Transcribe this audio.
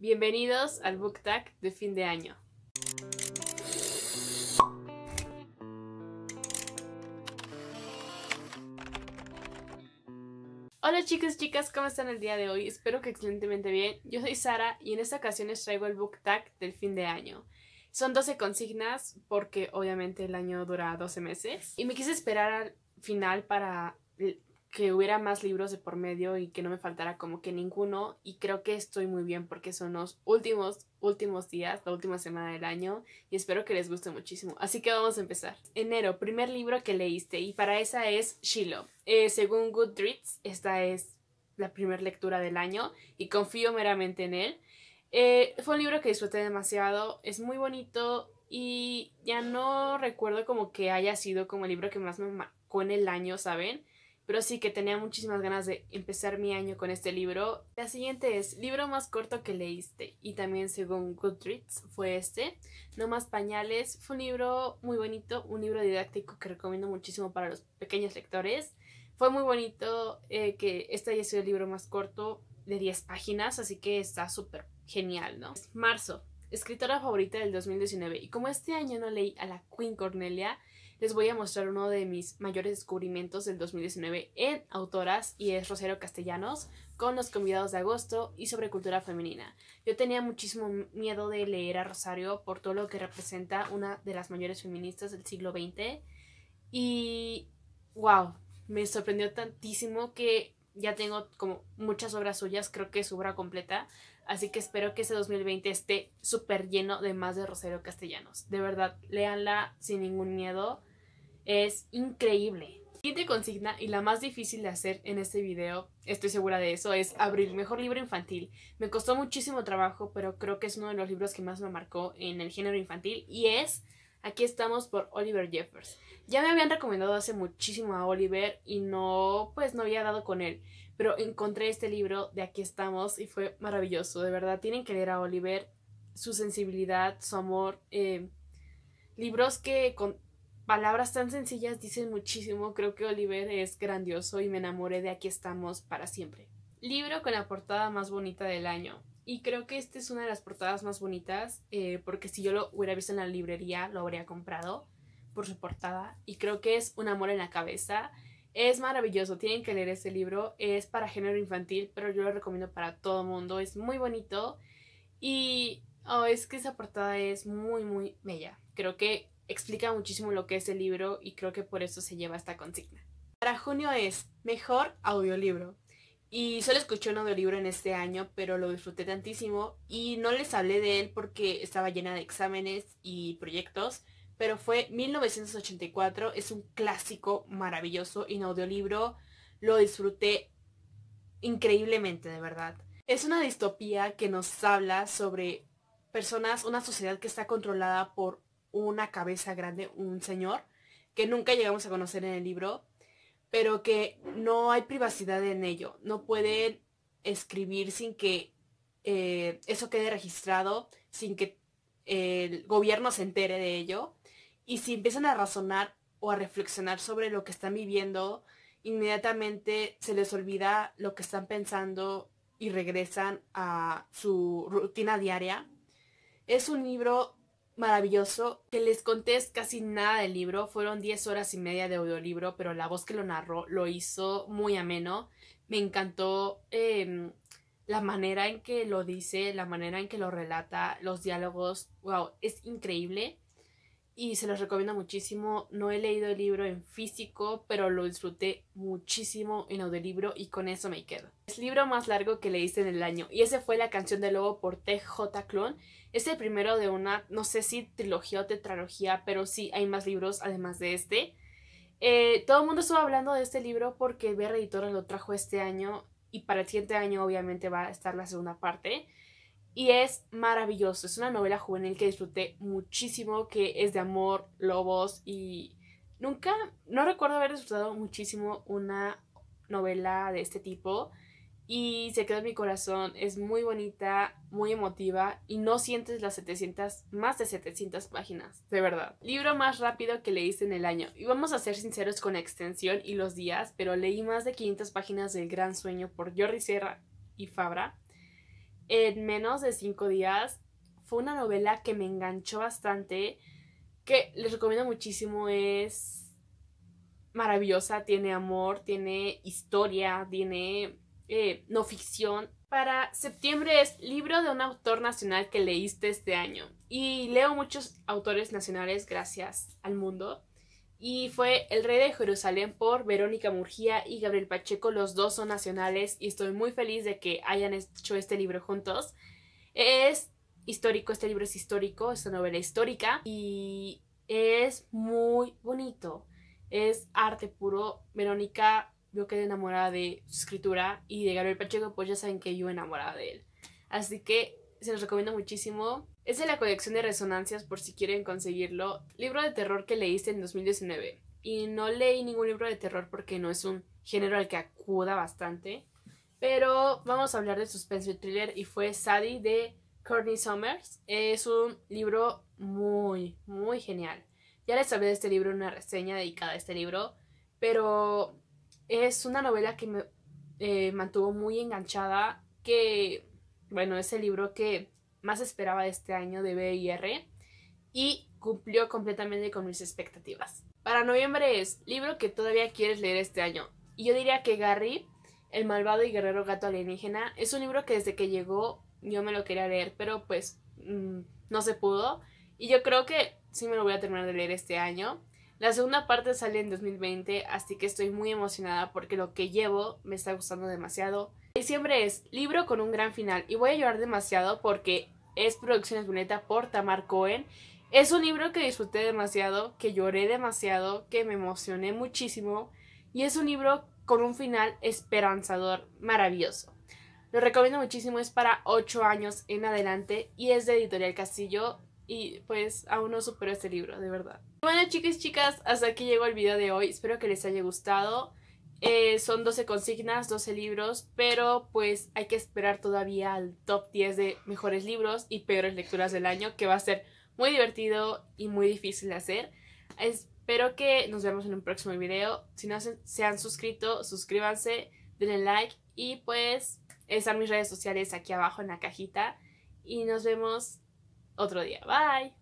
Bienvenidos al Book Tag de fin de año. Hola chicos, chicas, ¿cómo están el día de hoy? Espero que excelentemente bien. Yo soy Sara y en esta ocasión les traigo el book tag del fin de año. Son 12 consignas porque obviamente el año dura 12 meses y me quise esperar al final para que hubiera más libros de por medio y que no me faltara como que ninguno y creo que estoy muy bien porque son los últimos, últimos días, la última semana del año y espero que les guste muchísimo. Así que vamos a empezar. Enero, primer libro que leíste y para esa es Shiloh. Eh, según Goodreads, esta es la primera lectura del año y confío meramente en él. Eh, fue un libro que disfruté demasiado, es muy bonito y ya no recuerdo como que haya sido como el libro que más me marcó en el año, ¿saben? pero sí que tenía muchísimas ganas de empezar mi año con este libro. La siguiente es libro más corto que leíste y también según Goodreads fue este, No más pañales. Fue un libro muy bonito, un libro didáctico que recomiendo muchísimo para los pequeños lectores. Fue muy bonito eh, que este haya sido el libro más corto de 10 páginas, así que está súper genial, ¿no? marzo, escritora favorita del 2019 y como este año no leí a la Queen Cornelia, les voy a mostrar uno de mis mayores descubrimientos del 2019 en autoras y es Rosario Castellanos con los convidados de agosto y sobre cultura femenina. Yo tenía muchísimo miedo de leer a Rosario por todo lo que representa una de las mayores feministas del siglo XX y wow, me sorprendió tantísimo que ya tengo como muchas obras suyas, creo que es su obra completa, así que espero que ese 2020 esté súper lleno de más de Rosario Castellanos. De verdad, léanla sin ningún miedo es increíble. Siguiente consigna y la más difícil de hacer en este video, estoy segura de eso, es abrir mejor libro infantil. Me costó muchísimo trabajo, pero creo que es uno de los libros que más me marcó en el género infantil y es Aquí estamos por Oliver Jeffers. Ya me habían recomendado hace muchísimo a Oliver y no, pues no había dado con él, pero encontré este libro de Aquí estamos y fue maravilloso, de verdad, tienen que leer a Oliver, su sensibilidad, su amor, eh, libros que con palabras tan sencillas dicen muchísimo. Creo que Oliver es grandioso y me enamoré de Aquí estamos para siempre. Libro con la portada más bonita del año. Y creo que esta es una de las portadas más bonitas, eh, porque si yo lo hubiera visto en la librería, lo habría comprado por su portada. Y creo que es un amor en la cabeza. Es maravilloso, tienen que leer este libro. Es para género infantil, pero yo lo recomiendo para todo mundo. Es muy bonito. Y oh, es que esa portada es muy, muy bella. Creo que explica muchísimo lo que es el libro y creo que por eso se lleva esta consigna. Para junio es mejor audiolibro. Y solo escuché un audiolibro en este año, pero lo disfruté tantísimo y no les hablé de él porque estaba llena de exámenes y proyectos, pero fue 1984, es un clásico maravilloso y en audiolibro lo disfruté increíblemente, de verdad. Es una distopía que nos habla sobre personas, una sociedad que está controlada por una cabeza grande, un señor, que nunca llegamos a conocer en el libro, pero que no hay privacidad en ello. No pueden escribir sin que eh, eso quede registrado, sin que el gobierno se entere de ello. Y si empiezan a razonar o a reflexionar sobre lo que están viviendo, inmediatamente se les olvida lo que están pensando y regresan a su rutina diaria. Es un libro maravilloso que les conté casi nada del libro. Fueron 10 horas y media de audiolibro, pero la voz que lo narró lo hizo muy ameno. Me encantó em, la manera en que lo dice, la manera en que lo relata, los diálogos. ¡Wow! Es increíble y se los recomiendo muchísimo. No he leído el libro en físico, pero lo disfruté muchísimo en audiolibro y con eso me quedo. Es el libro más largo que leíste en el año y ese fue La canción del lobo por TJ Clon. Es el primero de una, no sé si trilogía o tetralogía, pero sí hay más libros además de este. Eh, todo el mundo estuvo hablando de este libro porque BR Editora lo trajo este año y para el siguiente año obviamente va a estar la segunda parte. Y es maravilloso, es una novela juvenil que disfruté muchísimo, que es de amor, lobos y nunca, no recuerdo haber disfrutado muchísimo una novela de este tipo y se quedó en mi corazón. Es muy bonita, muy emotiva y no sientes las 700, más de 700 páginas, de verdad. Libro más rápido que leíste en el año. Y vamos a ser sinceros con extensión y los días, pero leí más de 500 páginas del Gran Sueño por Jordi Sierra y Fabra en menos de cinco días. Fue una novela que me enganchó bastante, que les recomiendo muchísimo, es maravillosa, tiene amor, tiene historia, tiene eh, no ficción. Para septiembre es libro de un autor nacional que leíste este año. Y leo muchos autores nacionales gracias al mundo y fue El Rey de Jerusalén por Verónica Murgía y Gabriel Pacheco. Los dos son nacionales y estoy muy feliz de que hayan hecho este libro juntos. Es histórico, este libro es histórico, es una novela histórica y es muy bonito. Es arte puro. Verónica, yo quedé enamorada de su escritura y de Gabriel Pacheco, pues ya saben que yo enamorada de él. Así que se los recomiendo muchísimo. Es de la colección de resonancias por si quieren conseguirlo, libro de terror que leíste en 2019. Y no leí ningún libro de terror porque no es un género al que acuda bastante. Pero vamos a hablar de suspense y thriller y fue Sadie de Courtney Summers. Es un libro muy, muy genial. Ya les hablé de este libro, en una reseña dedicada a este libro, pero es una novela que me eh, mantuvo muy enganchada, que, bueno, es el libro que más esperaba de este año de BIR y cumplió completamente con mis expectativas. Para noviembre es libro que todavía quieres leer este año. yo diría que Gary, El malvado y guerrero gato alienígena, es un libro que desde que llegó yo me lo quería leer, pero pues mm, no se pudo. Y yo creo que sí me lo voy a terminar de leer este año. La segunda parte sale en 2020, así que estoy muy emocionada porque lo que llevo me está gustando demasiado. Diciembre es libro con un gran final y voy a llorar demasiado porque es Producciones luneta por Tamar Cohen. Es un libro que disfruté demasiado, que lloré demasiado, que me emocioné muchísimo y es un libro con un final esperanzador, maravilloso. Lo recomiendo muchísimo, es para 8 años en adelante y es de Editorial Castillo. Y pues aún no supero este libro, de verdad. Bueno chicas chicas, hasta aquí llegó el video de hoy. Espero que les haya gustado. Eh, son 12 consignas, 12 libros, pero pues hay que esperar todavía al top 10 de mejores libros y peores lecturas del año, que va a ser muy divertido y muy difícil de hacer. Espero que nos vemos en un próximo video. Si no se han suscrito, suscríbanse, denle like y pues están mis redes sociales aquí abajo en la cajita. Y nos vemos otro día. Bye.